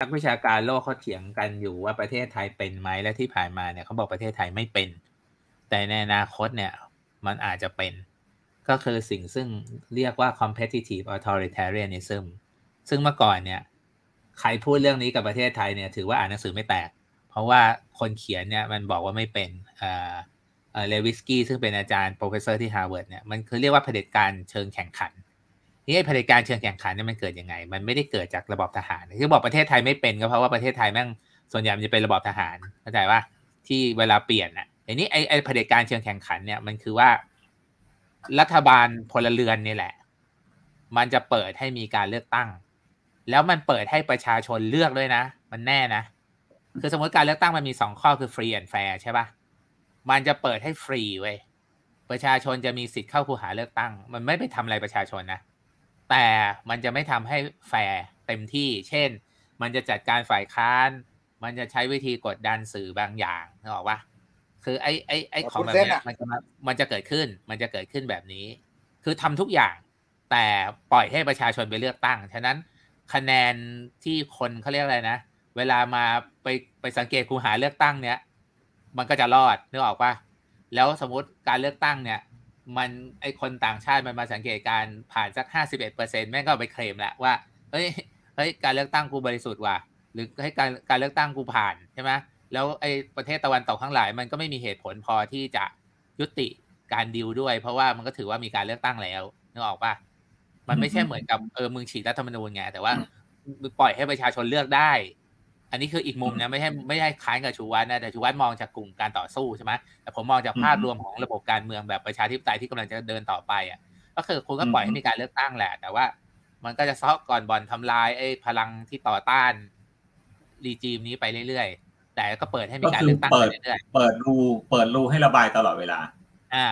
นักวิชาการโลกเขาเถียงกันอยู่ว่าประเทศไทยเป็นไหมและที่ผ่านมาเนี่ยเขาบอกประเทศไทยไม่เป็น แต่ในอนาคตเนี่ยมันอาจจะเป็น ก็คือสิ่งซึ่งเรียกว่า competitive authoritarianism ซึ่งเมื่อก่อนเนี่ยใครพูดเรื่องนี้กับประเทศไทยเนี่ยถือว่าอ่านหนังสือไม่แตก เพราะว่าคนเขียนเนี่ยมันบอกว่าไม่เป็นเออ่เลวิสกี้ซึ่งเป็นอาจารย์โปรเฟสเซอร์ที่ฮาร์วาร์ดเนี่ยมันคือเรียกว่าเผด็จการเชิงแข่งขันนี่ไอ้เผด็จการเชิงแข่งขันเนี่ยมันเกิดยังไง มันไม่ได้เกิดจากระบอบทหารที่บอกประเทศไทยไม่เป็นก็เพราะว่าประเทศไทยแม่งส่วนใหญ่มันจะเป็นระบอบทหาร เข้าใจว่าที่เวลาเปลี่ยนอ่ะ ไอ้นี่ไอ้ไอ้เผด็จการเชิงแข่งขันเนี่ยมันคือว่ารัฐบาลพลเรือนนี่แหละ มันจะเปิดให้มีการเลือกตั้ง แล้วมันเปิดให้ประชาชนเลือกด้วยนะ มันแน่นะ คือสมมติการเลือกตั้งมันมีสองข้อคือฟรีแอนแฟร์ใช่ปะมันจะเปิดให้ฟรีเว้ย ประชาชนจะมีสิทธิ์เข้าคูหาเลือกตั้ง มันไม่ไปทำอะไรประชาชนนะแต่มันจะไม่ทำให้แฟร์เต็มที่ เช่น มันจะจัดการฝ่ายค้าน มันจะใช้วิธีกดดันสื่อบางอย่างนึกออกปะคือไอ้ไอ้ไอ้ของแบบนี้มันจะมันจะเกิดขึ้น มันจะเกิดขึ้นแบบนี้ คือทำทุกอย่าง แต่ปล่อยให้ประชาชนไปเลือกตั้ง ฉะนั้นคะแนนที่คนเขาเรียกอะไรนะ เวลามาไปไปสังเกตคูหาเลือกตั้งเนี้ยมันก็จะรอดนึกออกปะแล้วสมมติการเลือกตั้งเนี่ยมันไอคนต่างชาติมันมาสังเกตการผ่านสักห้าสิบเอ็ดเปอร์เซ็นแม่งก็ไปเคลมและว่าเฮ้ยเฮ้ยการเลือกตั้งกูบริสุทธิ์ว่ะหรือให้การการเลือกตั้งกูผ่านใช่ไหมแล้วไอประเทศตะวันตกข้างหลาย มันก็ไม่มีเหตุผลพอที่จะยุติการดิวด้วย เพราะว่ามันก็ถือว่ามีการเลือกตั้งแล้วนึกออกปะมันไม่ใช่เหมือนกับเออมึงฉีกรัฐธรรมนูญไงแต่ว่าปล่อยให้ประชาชนเลือกได้อันนี้คืออีกมุมนะไม่ใช่ไม่ใช่คล้ายกับชูวัฒนะแต่ชูวั์มองจากกลุ่มการต่อสู้ใช่ไหมแต่ผมมองจากภาพรวมของระบบการเมืองแบบประชาธิปไตยที่กำลังจะเดินต่อไป อ่ะ ก็คือคุณก็ปล่อยให้มีการเลือกตั้งแหละ แต่ว่ามันก็จะซอกก่อนบอลทำลายไอ้พลังที่ต่อต้านรีจีมนี้ไปเรื่อยๆแต่ก็เปิดให้มีการเลือกตั้งไปเรื่อยๆเปิดรูเปิดรูให้ระบายตลอดเวลา อ่า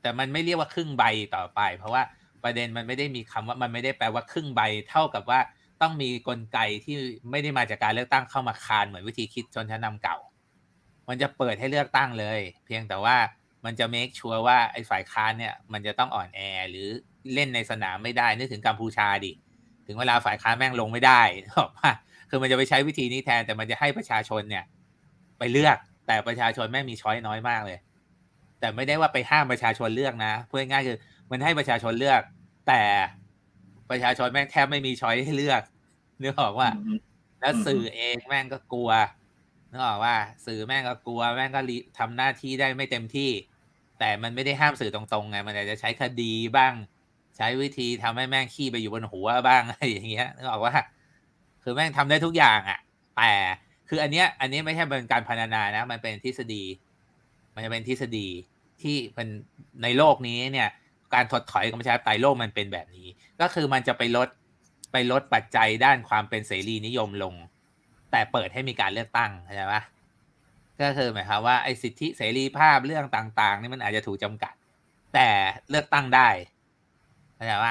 แต่มันไม่เรียกว่าครึ่งใบต่อไป เพราะว่าประเด็นมันไม่ได้มีคำว่ามันไม่ได้แปลว่าครึ่งใบเท่ากับว่าต้องมีกลไกที่ไม่ได้มาจากการเลือกตั้งเข้ามาคานเหมือนวิธีคิดชนชั้นนาเก่า มันจะเปิดให้เลือกตั้งเลย เพียงแต่ว่ามันจะเมคชัวร์ว่าไอ้ฝ่ายค้านเนี่ยมันจะต้องอ่อนแอหรือเล่นในสนามไม่ได้นึกถึงกัมพูชาดิถึงเวลาฝ่ายค้านแม่งลงไม่ได้รอกว่าคือมันจะไปใช้วิธีนี้แทนแต่มันจะให้ประชาชนเนี่ย ไปเลือกแต่ประชาชนแม่งมีช้อยน้อยมากเลย แต่ไม่ได้ว่าไปห้ามประชาชนเลือกนะพูดง่ายคือ มันให้ประชาชนเลือกแต่ประชาชนแม่งแทบไม่มีช้อยให้เลือกนึกออกว่า แล้วสื่อเองแม่งก็กลัวนึกออกว่า สื่อแม่งก็กลัวแม่งก็ทำหน้าที่ได้ไม่เต็มที่ แต่มันไม่ได้ห้ามสื่อตรงๆไงมันอาจจะใช้คดีบ้าง ใช้วิธีทำให้แม่งขี้ไปอยู่บนหัวบ้างอะไรอย่างเงี้ยนึกออกว่าคือแม่งทำได้ทุกอย่างอ่ะแต่คืออันเนี้ยอันนี้ไม่ใช่เป็นการพรรณนานะ มันเป็นทฤษฎี มันจะเป็นทฤษฎีที่เป็นในโลกนี้เนี่ยการถดถอยของประชาธิปไตยโลกมันเป็นแบบนี้ก็คือมันจะไปลดไปลดปัจจัยด้านความเป็นเสรีนิยมลงแต่เปิดให้มีการเลือกตั้งใช่ไหมก็คือหมายความว่า ไอ้สิทธิเสรีภาพเรื่องต่างๆนี่มันอาจจะถูกจากัดแต่เลือกตั้งได้ใช่ไหม